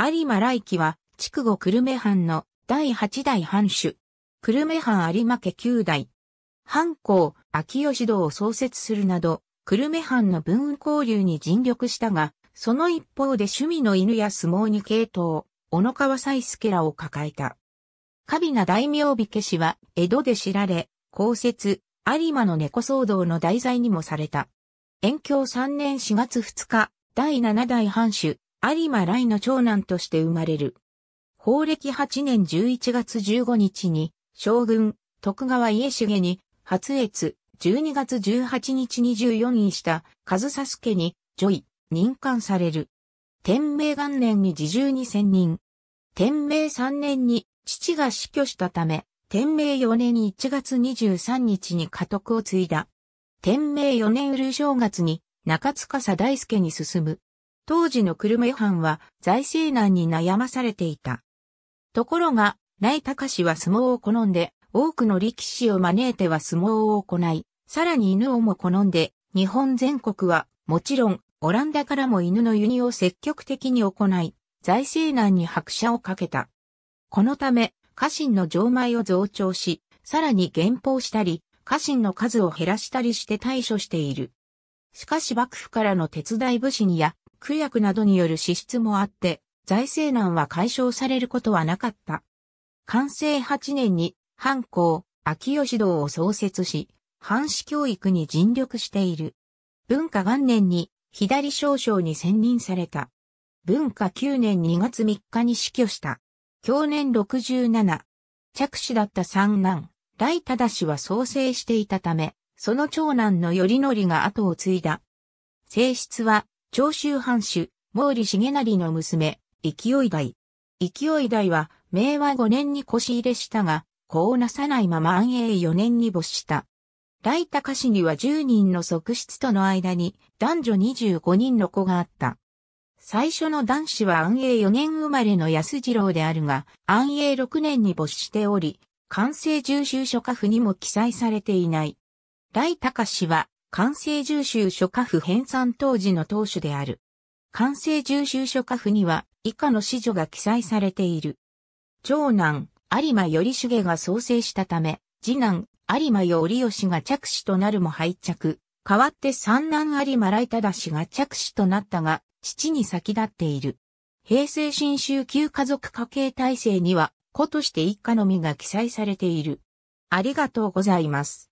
有馬来季は、筑後久留米藩の第8代藩主。久留米藩有馬家9代。藩校、秋吉堂を創設するなど、久留米藩の文運交流に尽力したが、その一方で趣味の犬や相撲に系統、小野川斎助らを抱えた。カビな大名火消しは、江戸で知られ、公設、有馬の猫騒動の題材にもされた。延享3年4月2日、第7代藩主、有馬雷の長男として生まれる。法暦8年11月15日に、将軍、徳川家重に、初越、12月18日24位した、和佐助に、ョイ任官される。天明元年に侍従に選任。天明3年に、父が死去したため、天明4年1月23日に家督を継いだ。天明4年うる正月に、中塚佐大介に進む。当時の久留米藩は財政難に悩まされていた。ところが、内高は相撲を好んで、多くの力士を招いては相撲を行い、さらに犬をも好んで、日本全国は、もちろん、オランダからも犬の輸入を積極的に行い、財政難に拍車をかけた。このため、家臣の錠前を増長し、さらに減俸したり、家臣の数を減らしたりして対処している。しかし幕府からの手伝い武士にや区役などによる支出もあって、財政難は解消されることはなかった。完成8年に、藩校、秋吉堂を創設し、藩士教育に尽力している。文化元年に、左少将に選任された。文化9年2月3日に死去した。去年67。着手だった三男、雷忠氏は創生していたため、その長男の頼則が後を継いだ。性質は、長州藩主、毛利重成の娘、勢い大。勢い大は、明和5年に腰入れしたが、子をなさないまま安永4年に没した。来高氏には10人の側室との間に男女25人の子があった。最初の男子は安永4年生まれの安次郎であるが、安永6年に没しており、完成重修書家譜にも記載されていない。来高氏は完成重修諸家府編纂当時の当主である。完成重修諸家府には以下の子女が記載されている。長男、有馬頼重が創生したため、次男、有馬頼義が着手となるも廃着。代わって三男有馬来忠氏が着手となったが、父に先立っている。平成新州旧家族家系体制には、子として一家のみが記載されている。ありがとうございます。